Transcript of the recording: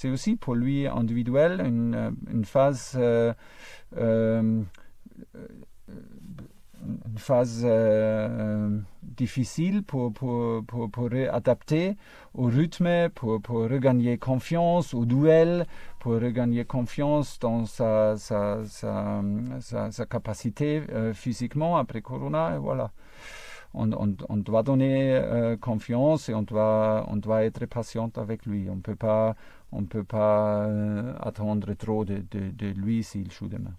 C'est aussi pour lui individuel une, phase, euh, une phase euh, euh, difficile pour, pour, adapter au rythme, pour, pour, regagner confiance au duel, pour regagner confiance dans sa, sa, capacité physiquement après Corona. voilà on, doit donner confiance et on doit, être patient avec lui. On ne peut pas, on peut pas euh, attendre trop de, de, de lui s'il joue demain.